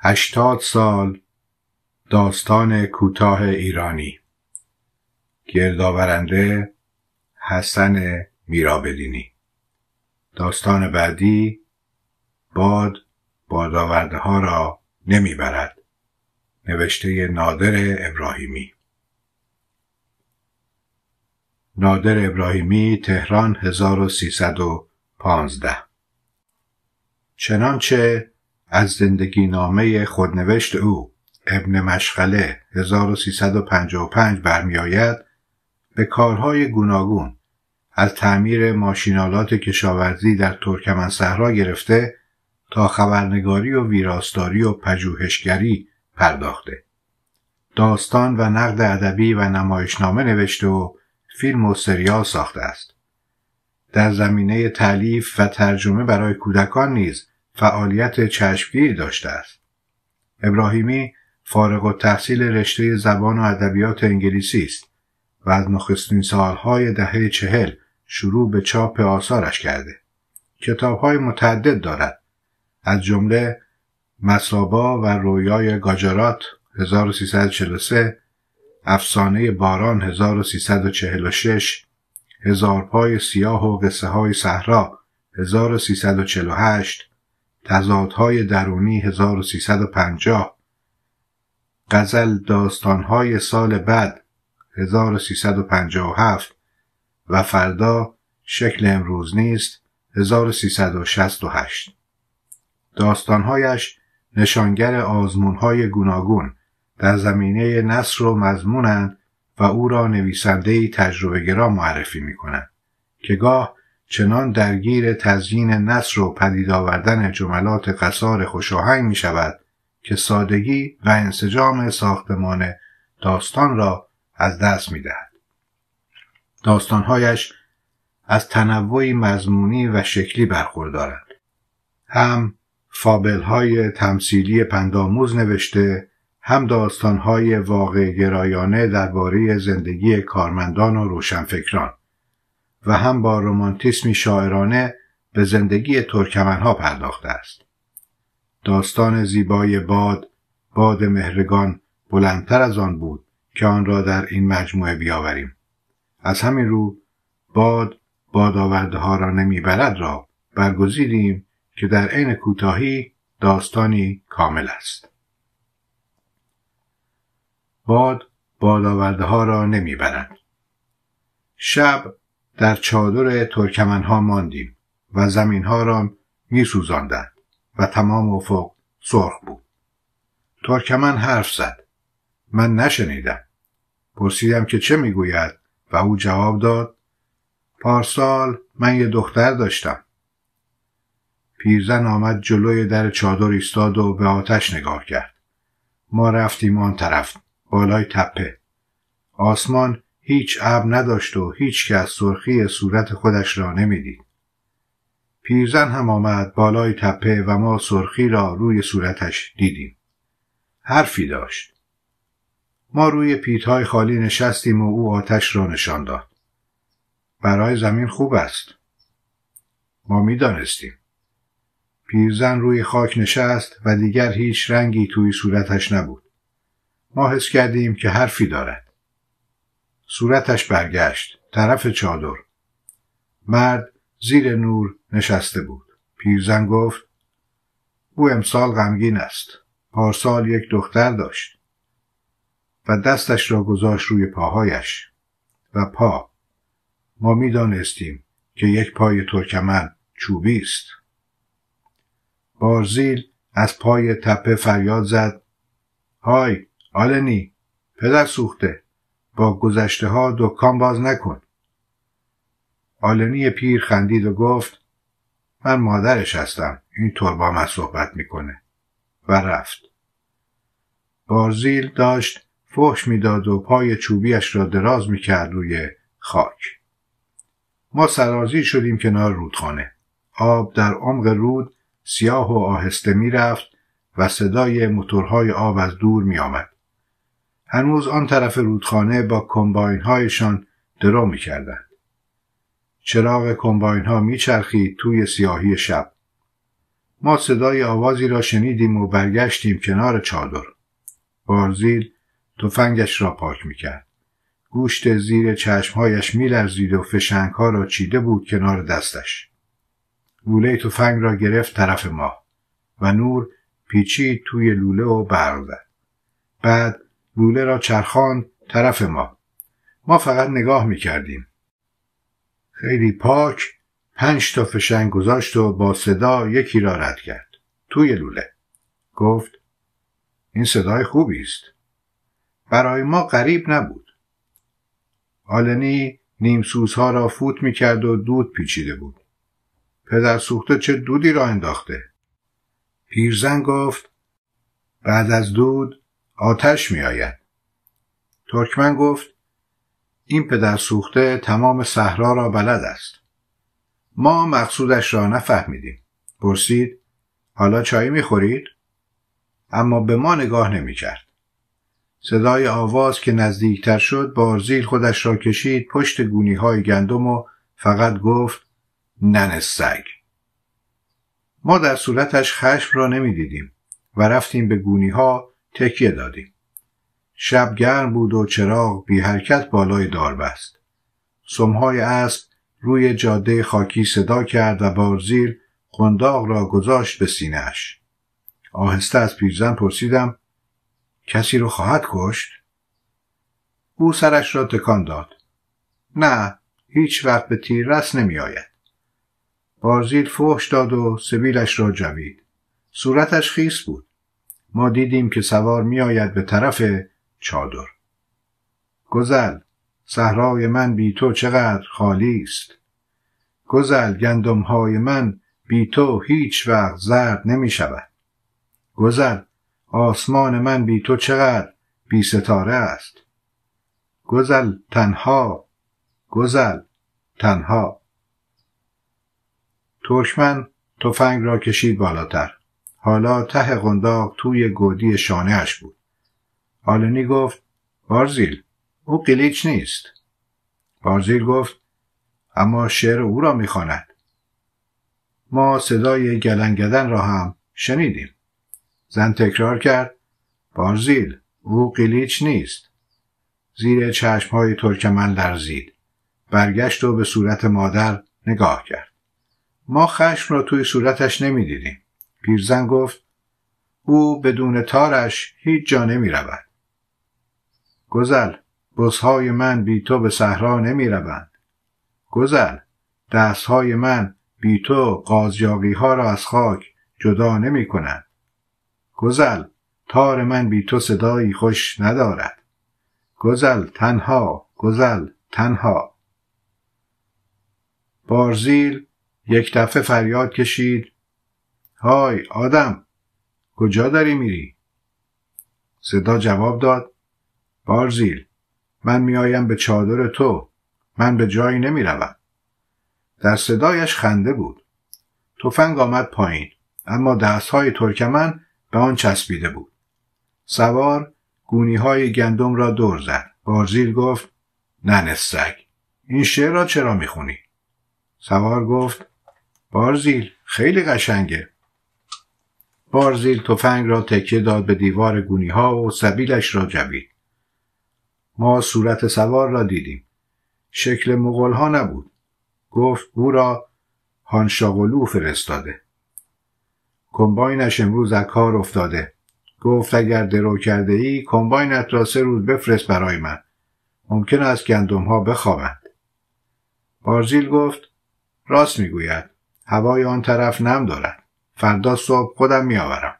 هشتاد سال داستان کوتاه ایرانی گردآورنده حسن میرابدینی داستان بعدی باد بادآورده ها را نمیبرد نوشته نادر ابراهیمی نادر ابراهیمی تهران 1315 چنانچه از زندگی نامه خودنوشت او ابن مشغله 1355 آید به کارهای گوناگون از تعمیر ماشینالات کشاورزی در ترکمن صحرا گرفته تا خبرنگاری و ویراستاری و پژوهشگری پرداخته داستان و نقد ادبی و نمایشنامه نوشته و فیلم و سریال ساخته است در زمینه تعلیف و ترجمه برای کودکان نیز فعالیت چشمگیری داشته است. ابراهیمی فارغ و تحصیل رشته زبان و ادبیات انگلیسی است و از نخستین سالهای دهه چهل شروع به چاپ آثارش کرده. کتابهای متعدد دارد از جمله مسابا و رویای گاجارات 1343 افسانه باران 1346 هزارپای سیاه و قصه های صحرا 1348 تضادهای درونی 1350 غزل داستانهای سال بعد 1357 و فردا شکل امروز نیست 1368 داستانهایش نشانگر آزمونهای گوناگون در زمینه نصر و مضمونند و او را تجربه تجربهگرا معرفی می کنند که گاه چنان درگیر تزیین نصر و پدید آوردن جملات قصار خوشاهنگ می شود که سادگی و انسجام ساختمان داستان را از دست می دهد. داستانهایش از تنوعی مضمونی و شکلی برخوردارند. هم فابلهای تمثیلی پنداموز نوشته هم داستانهای واقع گرایانه درباره زندگی کارمندان و روشنفکران و هم با رومانتیسمی شاعرانه به زندگی ترکمنها پرداخته است داستان زیبای باد باد مهرگان بلندتر از آن بود که آن را در این مجموعه بیاوریم از همین رو باد بادآورده ها را نمیبرد را برگزیدیم که در عین کوتاهی داستانی کامل است باد بادآورده ها را نمیبرد شب در چادر ترکمنها ماندیم و زمینها را می و تمام افق سرخ بود. ترکمن حرف زد. من نشنیدم. پرسیدم که چه میگوید و او جواب داد پارسال من یه دختر داشتم. پیرزن آمد جلوی در چادر ایستاد و به آتش نگاه کرد. ما رفتیم آن طرف بالای تپه. آسمان هیچ اب نداشت و هیچ کس سرخی صورت خودش را نمیدید. پیرزن هم آمد بالای تپه و ما سرخی را روی صورتش دیدیم. حرفی داشت. ما روی پیتهای خالی نشستیم و او آتش را نشان داد. برای زمین خوب است. ما میدانستیم. پیرزن روی خاک نشست و دیگر هیچ رنگی توی صورتش نبود. ما حس کردیم که حرفی دارد. صورتش برگشت طرف چادر مرد زیر نور نشسته بود پیرزن گفت او امسال غمگین است پارسال یک دختر داشت و دستش را گذاشت روی پاهایش و پا ما میدانستیم که یک پای ترکمن چوبی است بارزیل از پای تپه فریاد زد های آلنی پدر سوخته با گذشته ها دکان باز نکن آلنی پیر خندید و گفت من مادرش هستم این طور با من صحبت میکنه و رفت بارزیل داشت فحش میداد و پای چوبیش را دراز میکرد روی خاک ما سرازی شدیم کنار رودخانه آب در عمق رود سیاه و آهسته میرفت و صدای موتورهای آب از دور میآمد هنوز آن طرف رودخانه با کمباین هایشان درو می چراغ کمباین ها می توی سیاهی شب. ما صدای آوازی را شنیدیم و برگشتیم کنار چادر. بارزیل تفنگش را پاک میکرد. گوشت زیر چشمهایش می و فشنگ ها را چیده بود کنار دستش. گوله تفنگ را گرفت طرف ما و نور پیچید توی لوله و برق بعد لوله را چرخان طرف ما ما فقط نگاه می کردیم. خیلی پاک پنج تا فشنگ گذاشت و با صدا یکی را رد کرد توی لوله گفت این صدای خوبی است برای ما غریب نبود آلنی نیمسوزها را فوت می کرد و دود پیچیده بود پدر سوخته چه دودی را انداخته پیرزن گفت بعد از دود آتش می آید. ترکمن گفت این پدر سوخته تمام صحرا را بلد است. ما مقصودش را نفهمیدیم. پرسید حالا چای می خورید؟ اما به ما نگاه نمی کرد. صدای آواز که نزدیکتر شد بارزیل خودش را کشید پشت گونی های گندم و فقط گفت نن سگ. ما در صورتش خشم را نمی و رفتیم به گونی ها تکیه دادیم شب گرم بود و چراغ بی حرکت بالای داربست. سمهای اسب روی جاده خاکی صدا کرد و بارزیر قنداق را گذاشت به سینهش آهسته از پیرزن پرسیدم کسی رو خواهد کشت؟ او سرش را تکان داد نه هیچ وقت به تیر رس نمی آید بارزیر فحش داد و سبیلش را جوید صورتش خیس بود ما دیدیم که سوار میآید به طرف چادر گزل صحرای من بی تو چقدر خالی است گزل گندم های من بی تو هیچ وقت زرد نمی شود گزل آسمان من بی تو چقدر بی ستاره است گزل تنها گزل تنها ترکمن تفنگ را کشید بالاتر حالا ته قنداق توی گودی شانهاش بود آلنی گفت بارزیل او قلیچ نیست بارزیل گفت اما شعر او را میخواند ما صدای گلنگدن را هم شنیدیم زن تکرار کرد بارزیل او قلیچ نیست زیر چشم های ترکمن لرزید برگشت و به صورت مادر نگاه کرد ما خشم را توی صورتش نمیدیدیم پیرزن گفت او بدون تارش هیچ جا نمی رود. گزل بزهای من بی تو به صحرا نمی روند. گزل دستهای من بی تو قازیاقی ها را از خاک جدا نمی کنند. گزل تار من بی تو صدایی خوش ندارد. گزل تنها گزل تنها بارزیل یک دفعه فریاد کشید های آدم کجا داری میری؟ صدا جواب داد بارزیل من میآیم به چادر تو من به جایی نمیروم در صدایش خنده بود تفنگ آمد پایین اما دستهای ترکمن به آن چسبیده بود سوار گونی های گندم را دور زد بارزیل گفت نه سگ این شعر را چرا میخونی؟ سوار گفت بارزیل خیلی قشنگه بارزیل تفنگ را تکیه داد به دیوار گونی ها و سبیلش را جوید ما صورت سوار را دیدیم شکل مغول ها نبود گفت او را هانشاولو فرستاده کمباینش امروز از کار افتاده گفت اگر درو کرده ای کمباینت را سه روز بفرست برای من ممکن است گندم ها بخوابند بارزیل گفت راست میگوید هوای آن طرف نم دارد فردا صبح خودم میآورم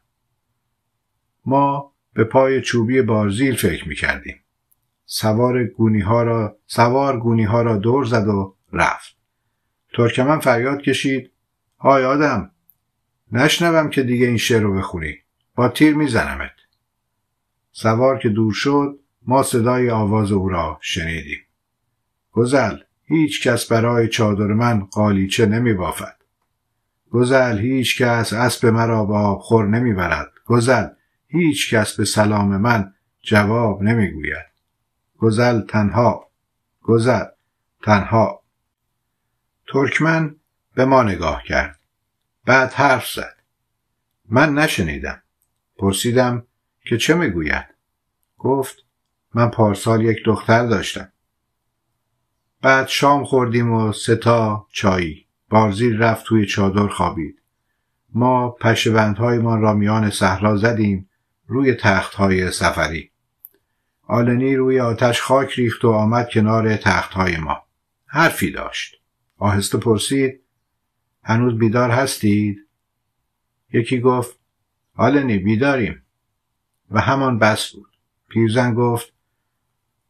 ما به پای چوبی بارزیل فکر کردیم. سوار گونی ها را سوار گونی ها را دور زد و رفت ترکمن فریاد کشید های آدم نشنوم که دیگه این شعر رو بخونی با تیر میزنمت سوار که دور شد ما صدای آواز او را شنیدیم گزل هیچ کس برای چادر من قالیچه نمی بافد گذل هیچ کس اسب مرا خور نمی برد. گذل هیچ کس به سلام من جواب نمیگوید گذل تنها گذل تنها ترکمن به ما نگاه کرد بعد حرف زد من نشنیدم پرسیدم که چه میگوید گفت من پارسال یک دختر داشتم بعد شام خوردیم و سه تا چایی بارزیر رفت توی چادر خوابید ما ما را میان صحرا زدیم روی تختهای سفری آلنی روی آتش خاک ریخت و آمد کنار تختهای ما حرفی داشت آهسته پرسید هنوز بیدار هستید یکی گفت آلنی بیداریم و همان بس بود پیرزن گفت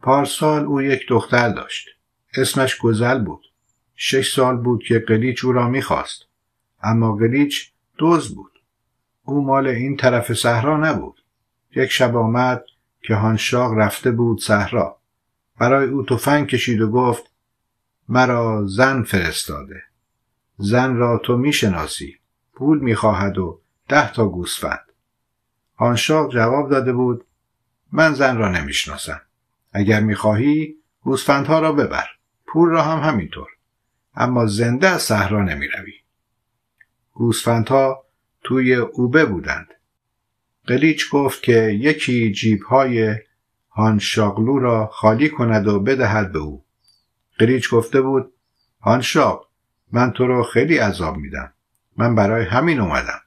پارسال او یک دختر داشت اسمش گزل بود شش سال بود که قلیچ او را میخواست اما قلیچ دوز بود او مال این طرف صحرا نبود یک شب آمد که هانشاق رفته بود صحرا برای او توفنگ کشید و گفت مرا زن فرستاده زن را تو میشناسی پول میخواهد و ده تا گوسفند هانشاق جواب داده بود من زن را نمیشناسم اگر میخواهی گوسفندها را ببر پول را هم همینطور اما زنده از صحرا نمی روی. گوسفندها توی اوبه بودند. قلیچ گفت که یکی جیب های هانشاغلو را خالی کند و بدهد به او. قلیچ گفته بود هانشاق من تو را خیلی عذاب میدم. من برای همین اومدم.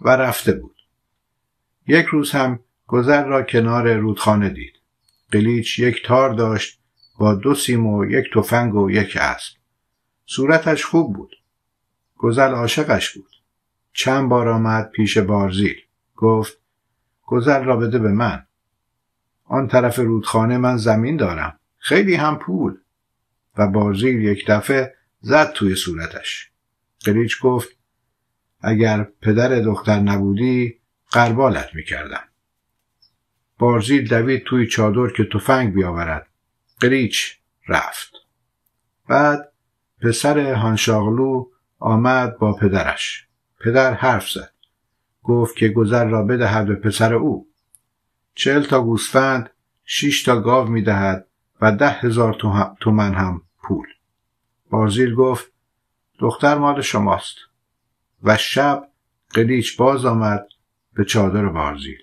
و رفته بود. یک روز هم گذر را کنار رودخانه دید. قلیچ یک تار داشت با دو سیم و یک تفنگ و یک اسب. صورتش خوب بود. گزل عاشقش بود. چند بار آمد پیش بارزیل. گفت گزل را بده به من. آن طرف رودخانه من زمین دارم. خیلی هم پول. و بارزیل یک دفعه زد توی صورتش. قریچ گفت اگر پدر دختر نبودی قربالت میکردم. بارزیل دوید توی چادر که تفنگ بیاورد. قریچ رفت. بعد پسر هانشاغلو آمد با پدرش پدر حرف زد گفت که گذر را بدهد به پسر او چهل تا گوسفند شیش تا گاو میدهد و ده هزار تومن هم پول بارزیل گفت دختر مال شماست و شب قلیچ باز آمد به چادر بارزیل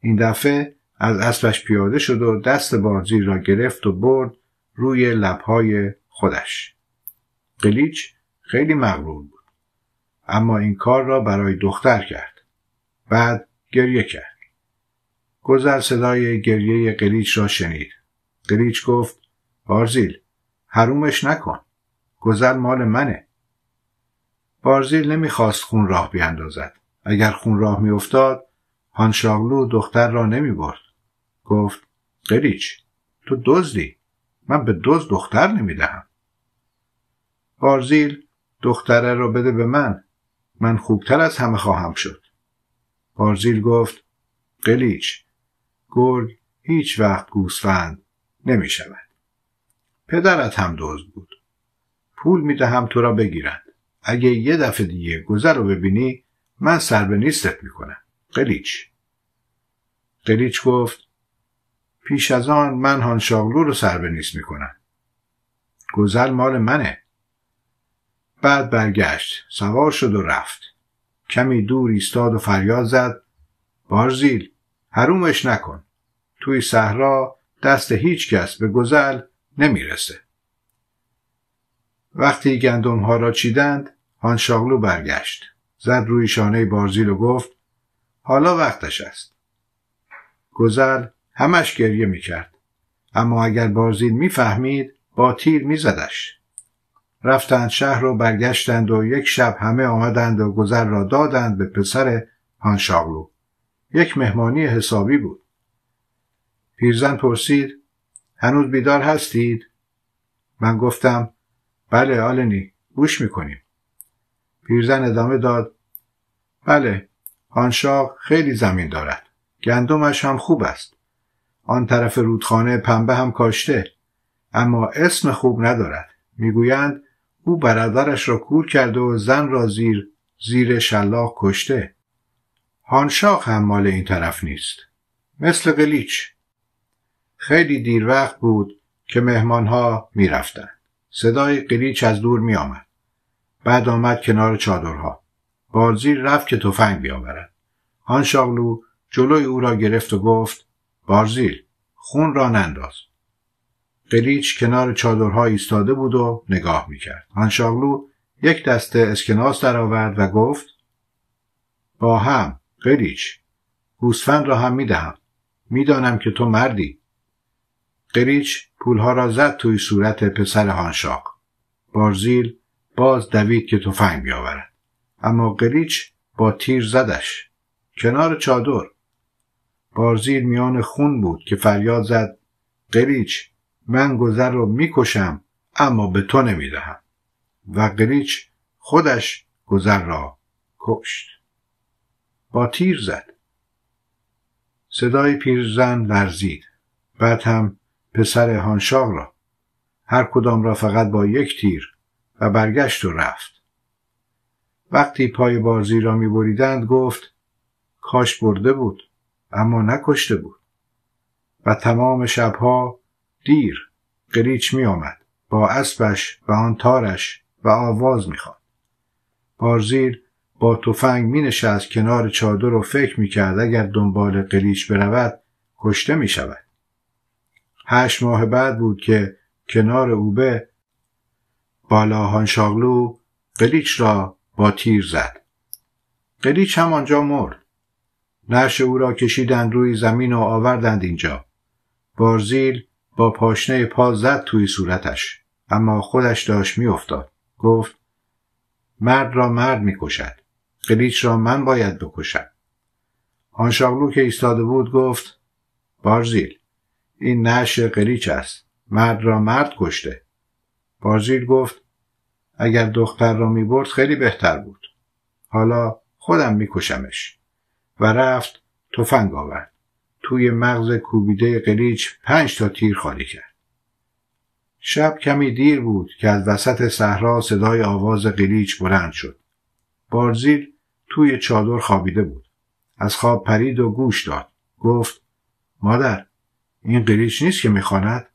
این دفعه از اسبش پیاده شد و دست بارزیل را گرفت و برد روی لبهای خودش قلیچ خیلی مغرور بود اما این کار را برای دختر کرد بعد گریه کرد گذر صدای گریه قلیچ را شنید قلیچ گفت بارزیل حرومش نکن گذر مال منه بارزیل نمیخواست خون راه بیاندازد اگر خون راه میافتاد هانشاغلو دختر را برد. گفت قلیچ تو دزدی من به دوز دختر نمیدهم بارزیل دختره را بده به من من خوبتر از همه خواهم شد بارزیل گفت قلیچ گرگ هیچ وقت گوسفند نمی شود پدرت هم دزد بود پول می دهم تو را بگیرند اگه یه دفعه دیگه گذر رو ببینی من سر به نیستت می کنم قلیچ قلیچ گفت پیش از آن من هانشاغلو رو سر به نیست می کنم گذر مال منه بعد برگشت سوار شد و رفت کمی دور ایستاد و فریاد زد بارزیل حرومش نکن توی صحرا دست هیچ کس به گذل نمیرسه وقتی گندم ها را چیدند هانشاغلو برگشت زد روی شانه بارزیل و گفت حالا وقتش است گذل همش گریه میکرد اما اگر بارزیل میفهمید با تیر میزدش رفتند شهر رو برگشتند و یک شب همه آمدند و گذر را دادند به پسر هانشاغلو یک مهمانی حسابی بود پیرزن پرسید هنوز بیدار هستید؟ من گفتم بله آلنی گوش میکنیم پیرزن ادامه داد بله هانشاغ خیلی زمین دارد گندمش هم خوب است آن طرف رودخانه پنبه هم کاشته اما اسم خوب ندارد میگویند او برادرش را کور کرده و زن را زیر زیر شلاق کشته هانشاق هم مال این طرف نیست مثل قلیچ خیلی دیر وقت بود که مهمانها میرفتند صدای قلیچ از دور میآمد بعد آمد کنار چادرها بارزیر رفت که تفنگ بیاورد آن شاغلو جلوی او را گرفت و گفت بارزیل خون را ننداز قلیچ کنار چادرها ایستاده بود و نگاه میکرد هانشاغلو یک دسته اسکناس درآورد و گفت با هم قلیچ گوسفند را هم میدهم میدانم که تو مردی قلیچ پولها را زد توی صورت پسر هانشاق بارزیل باز دوید که تفنگ بیاورد اما قلیچ با تیر زدش کنار چادر بارزیل میان خون بود که فریاد زد قلیچ من گذر رو میکشم اما به تو نمیدهم و گریچ خودش گذر را کشت با تیر زد صدای پیرزن لرزید بعد هم پسر هانشاق را هر کدام را فقط با یک تیر و برگشت و رفت وقتی پای بازی را می بریدند گفت کاش برده بود اما نکشته بود و تمام شبها دیر قریچ می آمد. با اسبش و آن تارش و آواز میخواد. بارزیل با تفنگ می نشست کنار چادر و فکر می کرد اگر دنبال قریچ برود کشته می شود. هشت ماه بعد بود که کنار اوبه بالاهان شاغلو قلیچ را با تیر زد. قلیچ همانجا مرد. نش او را کشیدند روی زمین و آوردند اینجا. بارزیل با پاشنه پا زد توی صورتش اما خودش داشت میافتاد گفت مرد را مرد میکشد قلیچ را من باید بکشم آن شاغلو که ایستاده بود گفت بارزیل این نش قلیچ است مرد را مرد کشته بارزیل گفت اگر دختر را میبرد خیلی بهتر بود حالا خودم میکشمش و رفت تفنگ آورد توی مغز کوبیده قلیچ پنج تا تیر خالی کرد. شب کمی دیر بود که از وسط صحرا صدای آواز قلیچ بلند شد. بارزیر توی چادر خوابیده بود. از خواب پرید و گوش داد. گفت مادر این قلیچ نیست که میخواند؟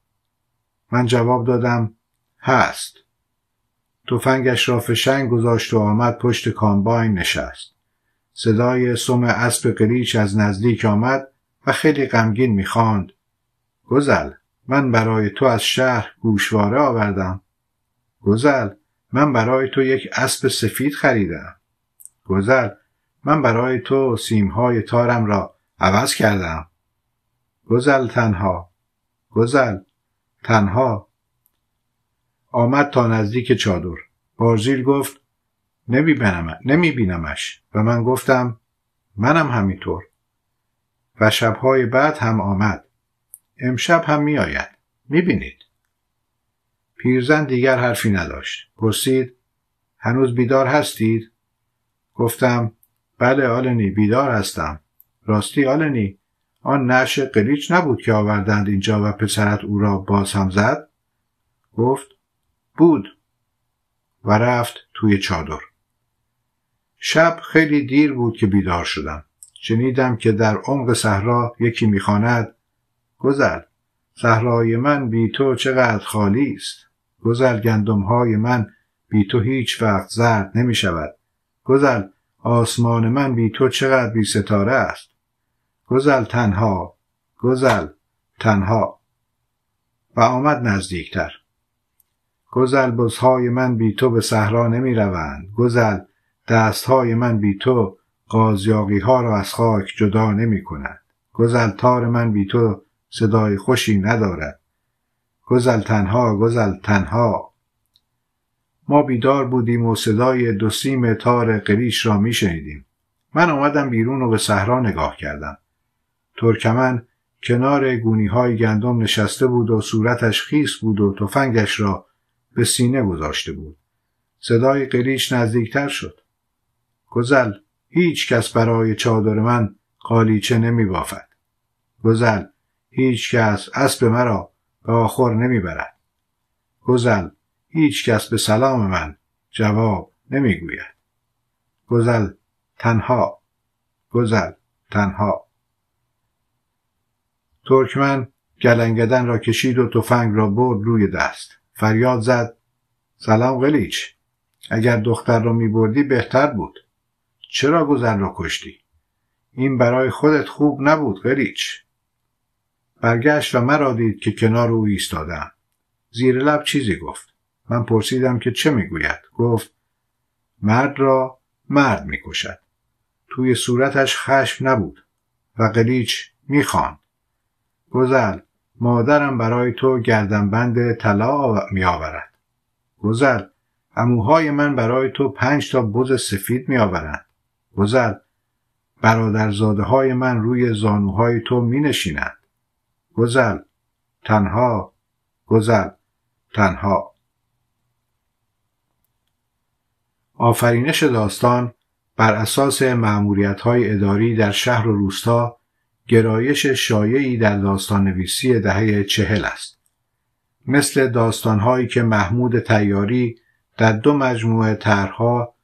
من جواب دادم هست. تفنگش را فشنگ گذاشت و آمد پشت کامباین نشست. صدای سم اسب قلیچ از نزدیک آمد و خیلی غمگین میخواند گزل من برای تو از شهر گوشواره آوردم گزل من برای تو یک اسب سفید خریدم گزل من برای تو سیمهای تارم را عوض کردم گزل تنها گزل تنها آمد تا نزدیک چادر بارزیل گفت نمی بینمش و من گفتم منم همینطور و شبهای بعد هم آمد امشب هم میآید بینید. پیرزن دیگر حرفی نداشت پرسید هنوز بیدار هستید گفتم بله آلنی بیدار هستم راستی آلنی آن نش قلیچ نبود که آوردند اینجا و پسرت او را باز هم زد گفت بود و رفت توی چادر شب خیلی دیر بود که بیدار شدم شنیدم که در عمق صحرا یکی میخواند گذر صحرای من بی تو چقدر خالی است گذر گندمهای من بی تو هیچ وقت زرد نمی شود گذر آسمان من بی تو چقدر بی ستاره است گذل تنها گذل تنها و آمد نزدیکتر گذل بزهای من بی تو به صحرا نمی روند گذل دستهای من بی تو قازیاقی ها را از خاک جدا نمی کند تار من بی تو صدای خوشی ندارد گزل تنها گزل تنها ما بیدار بودیم و صدای دو سیم تار قریش را می شنیدیم. من آمدم بیرون و به صحرا نگاه کردم. ترکمن کنار گونی های گندم نشسته بود و صورتش خیس بود و تفنگش را به سینه گذاشته بود. صدای قریش نزدیکتر شد. گزل هیچ کس برای چادر من قالیچه نمی بافد. گزل هیچ کس اسب مرا به آخر نمی برد. گزل هیچ کس به سلام من جواب نمی گوید. گزل تنها گزل تنها ترکمن گلنگدن را کشید و تفنگ را برد روی دست فریاد زد سلام قلیچ اگر دختر را می بردی بهتر بود چرا گذر را کشتی؟ این برای خودت خوب نبود قلیچ برگشت و مرا دید که کنار او ایستادم زیر لب چیزی گفت من پرسیدم که چه میگوید گفت مرد را مرد میکشد توی صورتش خشم نبود و قلیچ میخواند گذل مادرم برای تو گردنبند طلا میآورد گذل اموهای من برای تو پنج تا بز سفید میآورند گذر برادرزاده های من روی زانوهای تو می نشینند گذر تنها گذر تنها آفرینش داستان بر اساس معمولیت های اداری در شهر و روستا گرایش شایعی در داستان نویسی دهه چهل است. مثل داستانهایی که محمود تیاری در دو مجموعه طرحها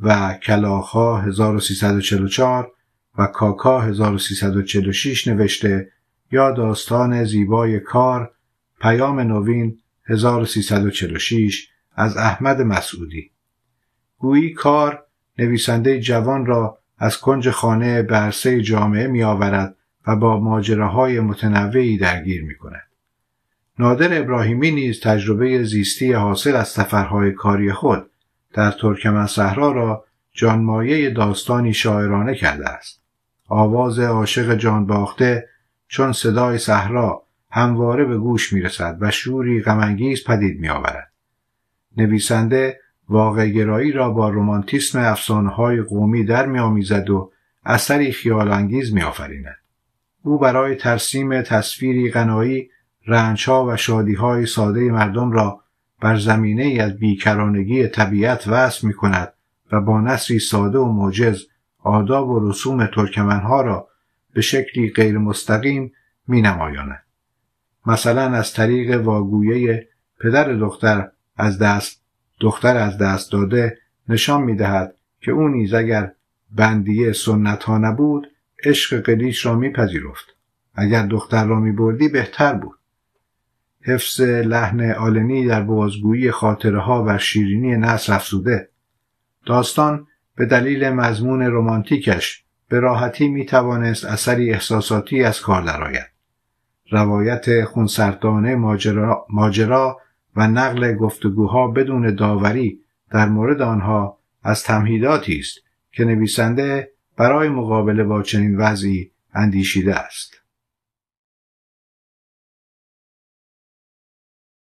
و کلاخا 1344 و کاکا 1346 نوشته یا داستان زیبای کار پیام نوین 1346 از احمد مسعودی گویی کار نویسنده جوان را از کنج خانه برسه جامعه می آورد و با ماجره های متنوعی درگیر می کند. نادر ابراهیمی نیز تجربه زیستی حاصل از سفرهای کاری خود در ترکمن صحرا را جانمایه داستانی شاعرانه کرده است آواز عاشق جان باخته چون صدای صحرا همواره به گوش می رسد و شوری غمانگیز پدید می آورد. نویسنده واقع را با رومانتیسم افسانه‌های قومی در می آمیزد و اثری خیالانگیز می آفریند. او برای ترسیم تصویری غنایی رنجها و شادیهای ساده مردم را بر زمینه ای از بیکرانگی طبیعت وصف می کند و با نصری ساده و موجز آداب و رسوم ترکمنها را به شکلی غیر مستقیم می نمایانه مثلا از طریق واگویه پدر دختر از دست دختر از دست داده نشان می دهد که او نیز اگر بندیه سنت ها نبود عشق قلیش را پذیرفت اگر دختر را می بردی بهتر بود حفظ لحن آلنی در بازگویی خاطره ها و شیرینی نصر افزوده داستان به دلیل مضمون رمانتیکش به راحتی می توانست اثری احساساتی از کار درآید روایت خونسردانه ماجرا،, ماجرا و نقل گفتگوها بدون داوری در مورد آنها از تمهیداتی است که نویسنده برای مقابله با چنین وضعی اندیشیده است